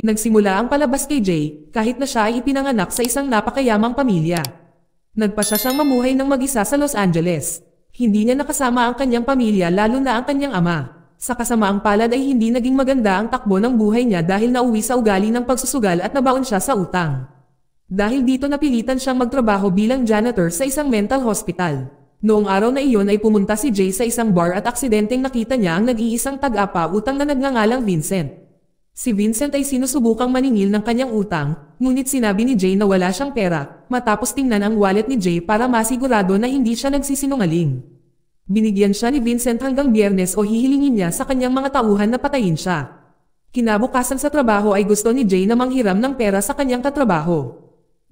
Nagsimula ang palabas kay Jay, kahit na siya ay ipinanganak sa isang napakayamang pamilya. Nagpa siya siyang mamuhay ng mag-isa sa Los Angeles. Hindi niya nakasama ang kanyang pamilya lalo na ang kanyang ama. Sa kasamaang palad ay hindi naging maganda ang takbo ng buhay niya dahil nauwi sa ugali ng pagsusugal at nabaon siya sa utang. Dahil dito napilitan siyang magtrabaho bilang janitor sa isang mental hospital. Noong araw na iyon ay pumunta si Jay sa isang bar at aksidenteng nakita niya ang nag-iisang tag-apa utang na nagngangalang Vincent. Si Vincent ay sinusubukang maningil ng kanyang utang, ngunit sinabi ni Jay na wala siyang pera, matapos tingnan ang wallet ni Jay para masigurado na hindi siya nagsisinungaling. Binigyan siya ni Vincent hanggang biyernes o hihilingin niya sa kanyang mga tauhan na patayin siya. Kinabukasan sa trabaho ay gusto ni Jay na manghiram ng pera sa kanyang katrabaho.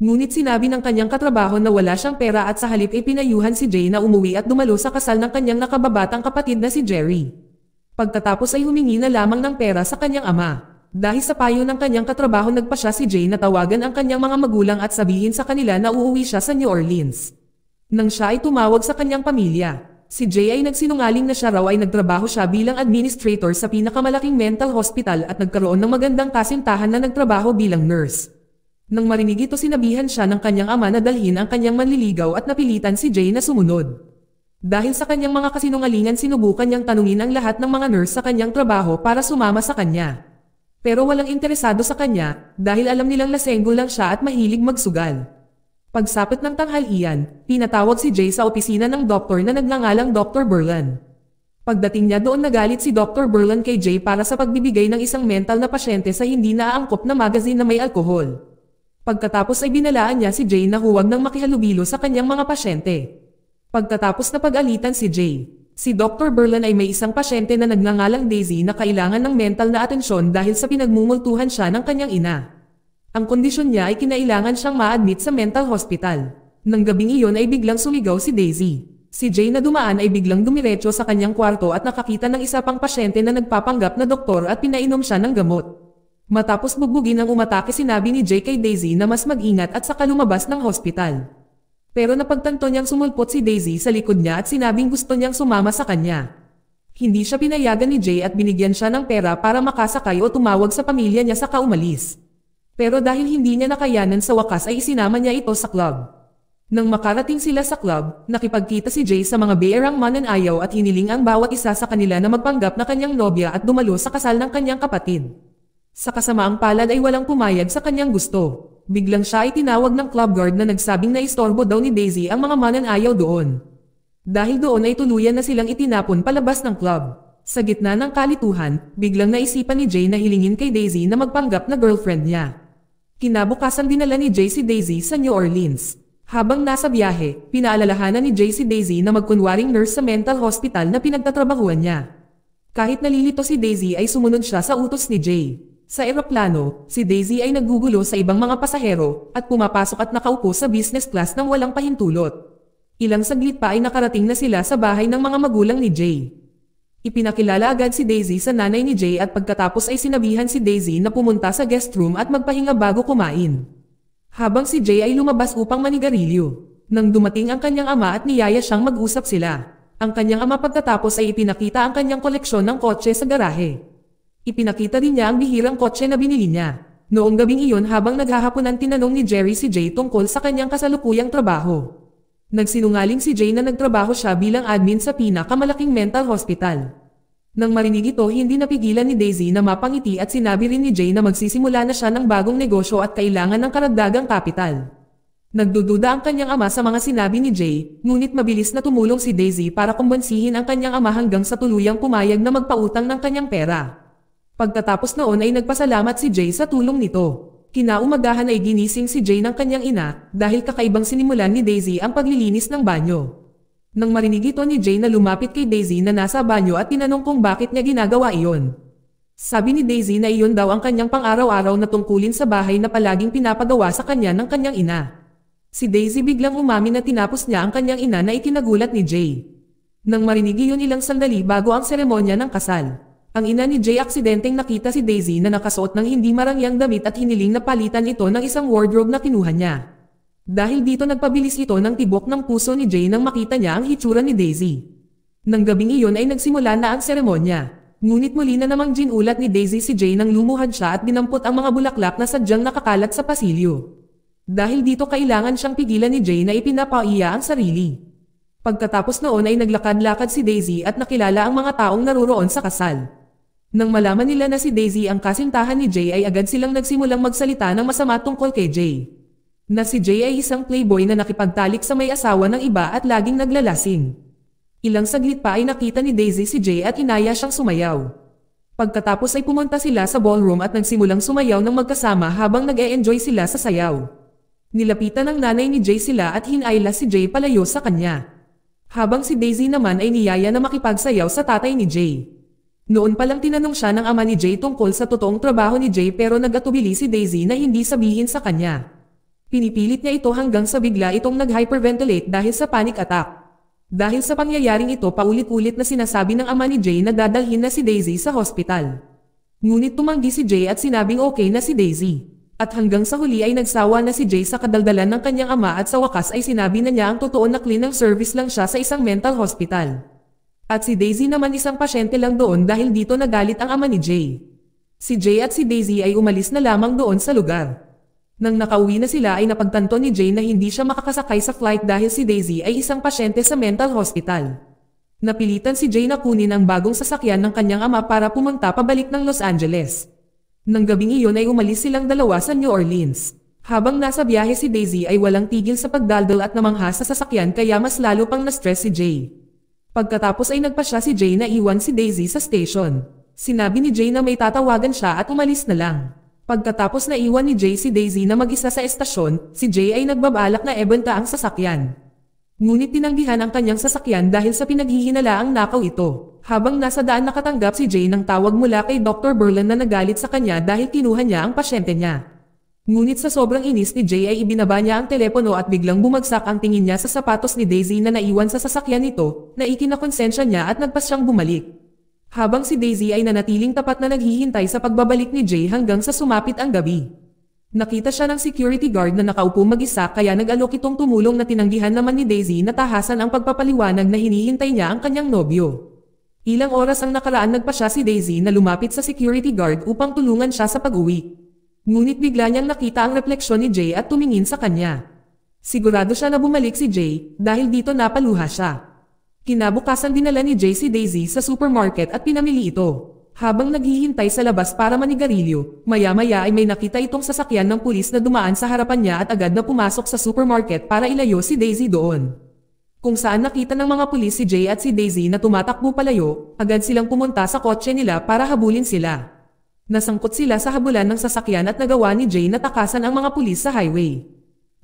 Ngunit sinabi ng kanyang katrabaho na wala siyang pera at sa halip ay pinayuhan si Jay na umuwi at dumalo sa kasal ng kanyang nakababatang kapatid na si Jerry. Pagkatapos ay humingi na lamang ng pera sa kanyang ama. Dahil sa payo ng kanyang katrabaho nagpa siya si Jay na tawagan ang kanyang mga magulang at sabihin sa kanila na uuwi siya sa New Orleans. Nang siya ay tumawag sa kanyang pamilya, si Jay ay nagsinungaling na siya raw ay nagtrabaho siya bilang administrator sa pinakamalaking mental hospital at nagkaroon ng magandang kasintahan na nagtrabaho bilang nurse. Nang marinig ito sinabihan siya ng kanyang ama na dalhin ang kanyang manliligaw at napilitan si Jay na sumunod. Dahil sa kanyang mga kasinungalingan sinubukan niyang tanungin ang lahat ng mga nurse sa kanyang trabaho para sumama sa kanya. Pero walang interesado sa kanya, dahil alam nilang lasenggo lang siya at mahilig magsugal. Pagsapit ng tanghalian, pinatawag si Jay sa opisina ng doktor na nagnangalang Dr. Berlin. Pagdating niya doon nagalit si Dr. Berlin kay Jay para sa pagbibigay ng isang mental na pasyente sa hindi naaangkop na magazine na may alkohol. Pagkatapos ay binalaan niya si Jay na huwag nang makihalubilo sa kanyang mga pasyente. Pagkatapos na pag-alitan si Jay, Si Dr. Berlin ay may isang pasyente na nagngangalang Daisy na kailangan ng mental na atensyon dahil sa pinagmumultuhan siya ng kanyang ina. Ang kondisyon niya ay kinailangan siyang ma-admit sa mental hospital. Nang gabing iyon ay biglang sumigaw si Daisy. Si Jay na dumaan ay biglang dumiretso sa kanyang kwarto at nakakita ng isa pang pasyente na nagpapanggap na doktor at pinainom siya ng gamot. Matapos bugbugin ang umatake sinabi ni Jay kay Daisy na mas mag-ingat at saka lumabas ng hospital. Pero napagtanto niyang sumulpot si Daisy sa likod niya at sinabing gusto niyang sumama sa kanya. Hindi siya pinayagan ni Jay at binigyan siya ng pera para makasakay o tumawag sa pamilya niya sa kaumalis. Pero dahil hindi niya nakayanan sa wakas ay isinama niya ito sa club. Nang makarating sila sa club, nakipagkita si Jay sa mga beerang mananayaw at hiniling ang bawat isa sa kanila na magpanggap na kanyang nobya at dumalo sa kasal ng kanyang kapatid. Sa kasamaang palad ay walang pumayag sa kanyang gusto biglang siya ay tinawag ng club guard na nagsabing na istorbo daw ni Daisy ang mga mananayaw doon. Dahil doon ay tuluyan na silang itinapon palabas ng club. Sa gitna ng kalituhan, biglang naisipan ni Jay na hilingin kay Daisy na magpanggap na girlfriend niya. Kinabukasan dinala ni Jay si Daisy sa New Orleans. Habang nasa biyahe, pinaalalahanan ni Jay si Daisy na magkunwaring nurse sa mental hospital na pinagtatrabahuan niya. Kahit nalilito si Daisy ay sumunod siya sa utos ni Jay. Sa eroplano, si Daisy ay nagugulo sa ibang mga pasahero at pumapasok at nakaupo sa business class ng walang pahintulot. Ilang saglit pa ay nakarating na sila sa bahay ng mga magulang ni Jay. Ipinakilala agad si Daisy sa nanay ni Jay at pagkatapos ay sinabihan si Daisy na pumunta sa guest room at magpahinga bago kumain. Habang si Jay ay lumabas upang manigarilyo. Nang dumating ang kanyang ama at niyaya siyang mag-usap sila. Ang kanyang ama pagkatapos ay ipinakita ang kanyang koleksyon ng kotse sa garahe. Ipinakita din niya ang bihirang kotse na binili niya. Noong gabing iyon habang naghahaponan tinanong ni Jerry si Jay tungkol sa kanyang kasalukuyang trabaho. Nagsinungaling si Jay na nagtrabaho siya bilang admin sa pinakamalaking mental hospital. Nang marinig ito hindi napigilan ni Daisy na mapangiti at sinabi rin ni Jay na magsisimula na siya ng bagong negosyo at kailangan ng karagdagang kapital. Nagdududa ang kanyang ama sa mga sinabi ni Jay, ngunit mabilis na tumulong si Daisy para kumbansihin ang kanyang ama hanggang sa tuluyang pumayag na magpautang ng kanyang pera. Pagkatapos noon ay nagpasalamat si Jay sa tulong nito. Kinaumagahan ay ginising si Jay ng kanyang ina dahil kakaibang sinimulan ni Daisy ang paglilinis ng banyo. Nang marinig ito ni Jay na lumapit kay Daisy na nasa banyo at tinanong kung bakit niya ginagawa iyon. Sabi ni Daisy na iyon daw ang kanyang pang-araw-araw na tungkulin sa bahay na palaging pinapagawa sa kanya ng kanyang ina. Si Daisy biglang umamin na tinapos niya ang kanyang ina na ikinagulat ni Jay. Nang marinig iyon ilang sandali bago ang seremonya ng kasal. Ang ina ni Jay aksidenteng nakita si Daisy na nakasuot ng hindi marangyang damit at hiniling na palitan ito ng isang wardrobe na kinuha niya. Dahil dito nagpabilis ito ng tibok ng puso ni Jay nang makita niya ang hitsura ni Daisy. Nang gabing iyon ay nagsimula na ang seremonya. Ngunit muli na namang ginulat ni Daisy si Jay nang lumuhad siya at dinampot ang mga bulaklak na sadyang nakakalat sa pasilyo. Dahil dito kailangan siyang pigilan ni Jay na ipinapaiya ang sarili. Pagkatapos noon ay naglakad-lakad si Daisy at nakilala ang mga taong naroroon sa kasal. Nang malaman nila na si Daisy ang kasintahan ni Jay ay agad silang nagsimulang magsalita ng masama tungkol kay Jay. Na si Jay ay isang playboy na nakipagtalik sa may asawa ng iba at laging naglalasing. Ilang saglit pa ay nakita ni Daisy si Jay at inaya siyang sumayaw. Pagkatapos ay pumunta sila sa ballroom at nagsimulang sumayaw ng magkasama habang nag -e enjoy sila sa sayaw. Nilapitan ng nanay ni Jay sila at hinayla si Jay palayo sa kanya. Habang si Daisy naman ay niyaya na makipagsayaw sa tatay ni Jay. Noon palang tinanong siya ng ama ni Jay tungkol sa totoong trabaho ni Jay pero nagatubili si Daisy na hindi sabihin sa kanya. Pinipilit niya ito hanggang sa bigla itong nag-hyperventilate dahil sa panic attack. Dahil sa pangyayaring ito paulit-ulit na sinasabi ng ama ni Jay na dadalhin na si Daisy sa hospital. Ngunit tumanggi si Jay at sinabing okay na si Daisy. At hanggang sa huli ay nagsawa na si Jay sa kadaldalan ng kanyang ama at sa wakas ay sinabi na niya ang totoo na clean ng service lang siya sa isang mental hospital. At si Daisy naman isang pasyente lang doon dahil dito nagalit ang ama ni Jay. Si Jay at si Daisy ay umalis na lamang doon sa lugar. Nang nakauwi na sila ay napagtanto ni Jay na hindi siya makakasakay sa flight dahil si Daisy ay isang pasyente sa mental hospital. Napilitan si Jay na kunin ang bagong sasakyan ng kanyang ama para pumunta pabalik ng Los Angeles. Nang gabing iyon ay umalis silang dalawa sa New Orleans. Habang nasa biyahe si Daisy ay walang tigil sa pagdaldal at namangha sa sasakyan kaya mas lalo pang na-stress si Jay. Pagkatapos ay nagpa siya si Jay na iwan si Daisy sa station. Sinabi ni Jay na may tatawagan siya at umalis na lang. Pagkatapos na iwan ni Jay si Daisy na mag-isa sa estasyon, si Jay ay nagbabalak na ebenta ang sasakyan. Ngunit tinanggihan ang kanyang sasakyan dahil sa pinaghihinalaang nakaw ito. Habang nasa daan nakatanggap si Jay ng tawag mula kay Dr. Berlin na nagalit sa kanya dahil kinuha niya ang pasyente niya. Ngunit sa sobrang inis ni Jay ay ibinaba niya ang telepono at biglang bumagsak ang tingin niya sa sapatos ni Daisy na naiwan sa sasakyan nito, na ikinakonsensya niya at nagpas siyang bumalik. Habang si Daisy ay nanatiling tapat na naghihintay sa pagbabalik ni Jay hanggang sa sumapit ang gabi. Nakita siya ng security guard na nakaupo mag-isa kaya nag-alok itong tumulong na tinanggihan naman ni Daisy na tahasan ang pagpapaliwanag na hinihintay niya ang kanyang nobyo. Ilang oras ang nakaraan nagpa siya si Daisy na lumapit sa security guard upang tulungan siya sa pag-uwi. Ngunit bigla niyang nakita ang refleksyon ni Jay at tumingin sa kanya. Sigurado siya na bumalik si Jay, dahil dito napaluha siya. Kinabukasan dinala ni Jay si Daisy sa supermarket at pinamili ito. Habang naghihintay sa labas para manigarilyo, maya-maya ay may nakita itong sasakyan ng pulis na dumaan sa harapan niya at agad na pumasok sa supermarket para ilayo si Daisy doon. Kung saan nakita ng mga pulis si Jay at si Daisy na tumatakbo palayo, agad silang pumunta sa kotse nila para habulin sila. Nasangkot sila sa habulan ng sasakyan at nagawa ni Jay na takasan ang mga pulis sa highway.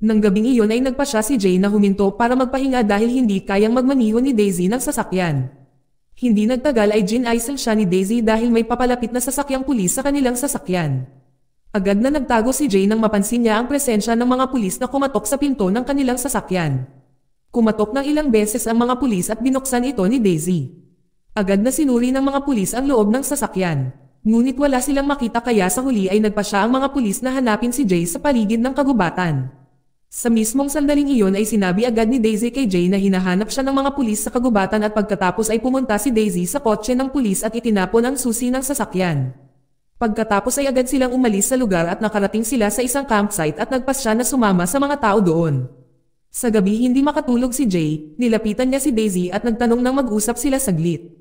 Nang gabing iyon ay nagpa siya si Jay na huminto para magpahinga dahil hindi kayang magmaniho ni Daisy ng sasakyan. Hindi nagtagal ay gin-isel siya ni Daisy dahil may papalapit na sasakyang pulis sa kanilang sasakyan. Agad na nagtago si Jay nang mapansin niya ang presensya ng mga pulis na kumatok sa pinto ng kanilang sasakyan. Kumatok ng ilang beses ang mga pulis at binuksan ito ni Daisy. Agad na sinuri ng mga pulis ang loob ng sasakyan. Ngunit wala silang makita kaya sa huli ay nagpa siya ang mga pulis na hanapin si Jay sa paligid ng kagubatan. Sa mismong sandaling iyon ay sinabi agad ni Daisy kay Jay na hinahanap siya ng mga pulis sa kagubatan at pagkatapos ay pumunta si Daisy sa kotse ng pulis at itinapon ang susi ng sasakyan. Pagkatapos ay agad silang umalis sa lugar at nakarating sila sa isang campsite at nagpas siya na sumama sa mga tao doon. Sa gabi hindi makatulog si Jay, nilapitan niya si Daisy at nagtanong nang mag-usap sila saglit.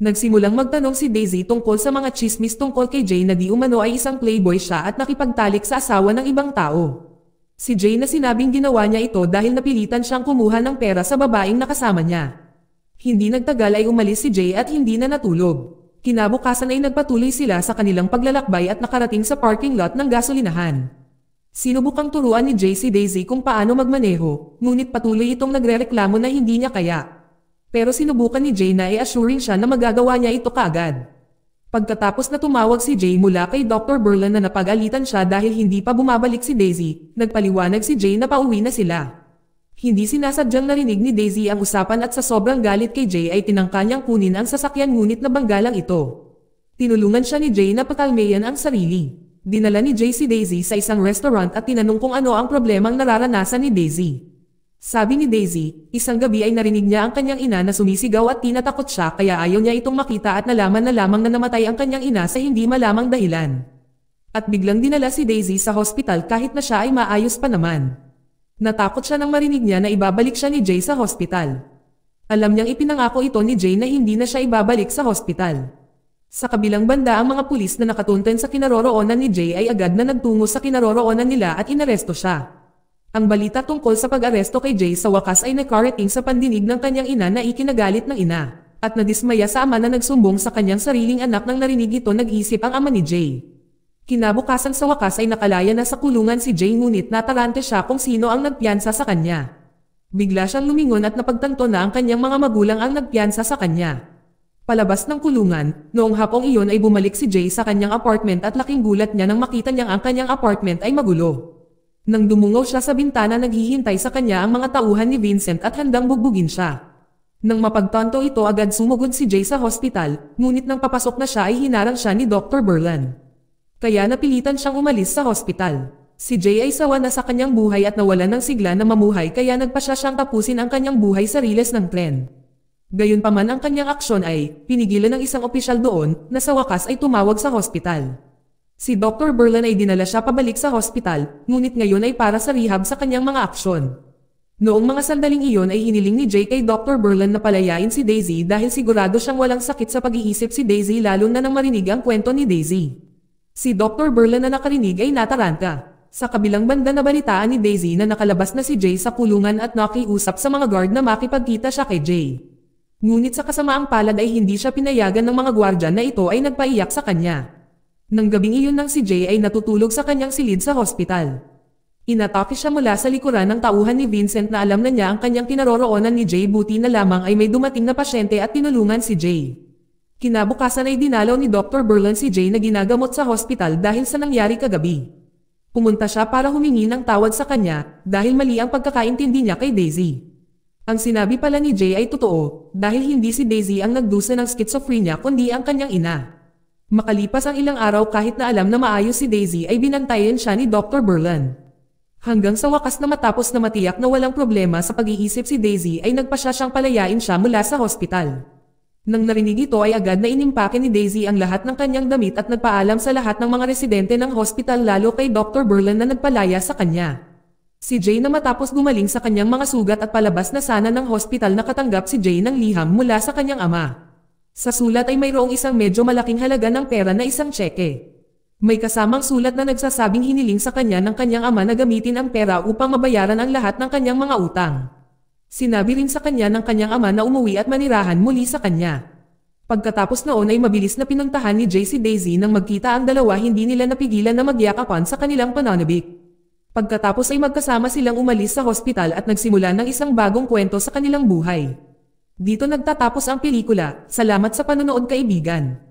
Nagsimulang magtanong si Daisy tungkol sa mga chismis tungkol kay Jay na di umano ay isang playboy siya at nakipagtalik sa asawa ng ibang tao. Si Jay na sinabing ginawa niya ito dahil napilitan siyang kumuha ng pera sa babaeng nakasama niya. Hindi nagtagal ay umalis si Jay at hindi na natulog. Kinabukasan ay nagpatuloy sila sa kanilang paglalakbay at nakarating sa parking lot ng gasolinahan. Sinubukang turuan ni Jay si Daisy kung paano magmaneho, ngunit patuloy itong nagrereklamo na hindi niya kaya. Pero sinubukan ni Jay na i-assuring siya na magagawa niya ito kagad. Pagkatapos na tumawag si Jay mula kay Dr. Berlin na napagalitan siya dahil hindi pa bumabalik si Daisy, nagpaliwanag si Jay na pauwi na sila. Hindi sinasadyang narinig ni Daisy ang usapan at sa sobrang galit kay Jay ay tinangka niyang kunin ang sasakyan ngunit nabangga ito. Tinulungan siya ni Jay na pakalmeyan ang sarili. Dinala ni Jay si Daisy sa isang restaurant at tinanong kung ano ang problemang nararanasan ni Daisy. Sabi ni Daisy, isang gabi ay narinig niya ang kanyang ina na sumisigaw at tinatakot siya kaya ayaw niya itong makita at nalaman na lamang na namatay ang kanyang ina sa hindi malamang dahilan. At biglang dinala si Daisy sa hospital kahit na siya ay maayos pa naman. Natakot siya nang marinig niya na ibabalik siya ni Jay sa hospital. Alam niyang ipinangako ito ni Jay na hindi na siya ibabalik sa hospital. Sa kabilang banda ang mga pulis na nakatunten sa kinaroroonan ni Jay ay agad na nagtungo sa kinaroroonan nila at inaresto siya. Ang balita tungkol sa pag-aresto kay Jay sa wakas ay nakarating sa pandinig ng kanyang ina na ikinagalit ng ina, at nadismaya sa ama na nagsumbong sa kanyang sariling anak nang narinig ito nag-isip ang ama ni Jay. Kinabukasan sa wakas ay nakalaya na sa kulungan si Jay ngunit natalante siya kung sino ang nagpiyansa sa kanya. Bigla siyang lumingon at napagtanto na ang kanyang mga magulang ang nagpiyansa sa kanya. Palabas ng kulungan, noong hapong iyon ay bumalik si Jay sa kanyang apartment at laking gulat niya nang makita niyang ang kanyang apartment ay magulo. Nang dumungaw siya sa bintana naghihintay sa kanya ang mga tauhan ni Vincent at handang bugbugin siya. Nang mapagtanto ito agad sumugod si Jay sa hospital, ngunit nang papasok na siya ay hinarang siya ni Dr. Berlan. Kaya napilitan siyang umalis sa hospital. Si Jay ay sawa na sa kanyang buhay at nawalan ng sigla na mamuhay kaya nagpasya siyang tapusin ang kanyang buhay sa riles ng tren. Gayunpaman ang kanyang aksyon ay, pinigilan ng isang opisyal doon, na sa wakas ay tumawag sa hospital. Si Dr. Berlin ay dinala siya pabalik sa hospital, ngunit ngayon ay para sa rehab sa kanyang mga aksyon. Noong mga sandaling iyon ay hiniling ni Jake kay Dr. Berlin na palayain si Daisy dahil sigurado siyang walang sakit sa pag-iisip si Daisy lalo na nang marinig ang kwento ni Daisy. Si Dr. Berlin na nakarinig ay nataranta. Sa kabilang banda na balitaan ni Daisy na nakalabas na si Jay sa kulungan at nakiusap sa mga guard na makipagkita siya kay Jay. Ngunit sa kasamaang palad ay hindi siya pinayagan ng mga gwardya na ito ay nagpaiyak sa kanya. Nang gabing iyon nang si Jay ay natutulog sa kanyang silid sa hospital. Inatake siya mula sa likuran ng tauhan ni Vincent na alam na niya ang kanyang kinaroroonan ni Jay buti na lamang ay may dumating na pasyente at tinulungan si Jay. Kinabukasan ay dinalaw ni Dr. Berlin si Jay na ginagamot sa hospital dahil sa nangyari kagabi. Pumunta siya para humingi ng tawad sa kanya dahil mali ang pagkakaintindi niya kay Daisy. Ang sinabi pala ni Jay ay totoo dahil hindi si Daisy ang nagdusa ng schizophrenia kundi ang kanyang ina. Makalipas ang ilang araw kahit na alam na maayos si Daisy ay binantayan siya ni Dr. Berlin. Hanggang sa wakas na matapos na matiyak na walang problema sa pag-iisip si Daisy ay nagpasya siyang palayain siya mula sa hospital. Nang narinig ito ay agad na inimpake ni Daisy ang lahat ng kanyang damit at nagpaalam sa lahat ng mga residente ng hospital lalo kay Dr. Berlin na nagpalaya sa kanya. Si Jay na matapos gumaling sa kanyang mga sugat at palabas na sana ng hospital nakatanggap si Jay ng liham mula sa kanyang ama. Sa sulat ay mayroong isang medyo malaking halaga ng pera na isang tseke. May kasamang sulat na nagsasabing hiniling sa kanya ng kanyang ama na gamitin ang pera upang mabayaran ang lahat ng kanyang mga utang. Sinabi rin sa kanya ng kanyang ama na umuwi at manirahan muli sa kanya. Pagkatapos noon ay mabilis na pinuntahan ni JC Daisy nang magkita ang dalawa hindi nila napigilan na magyakapan sa kanilang pananabik. Pagkatapos ay magkasama silang umalis sa hospital at nagsimula ng isang bagong kwento sa kanilang buhay. Dito nagtatapos ang pelikula, salamat sa panonood kaibigan.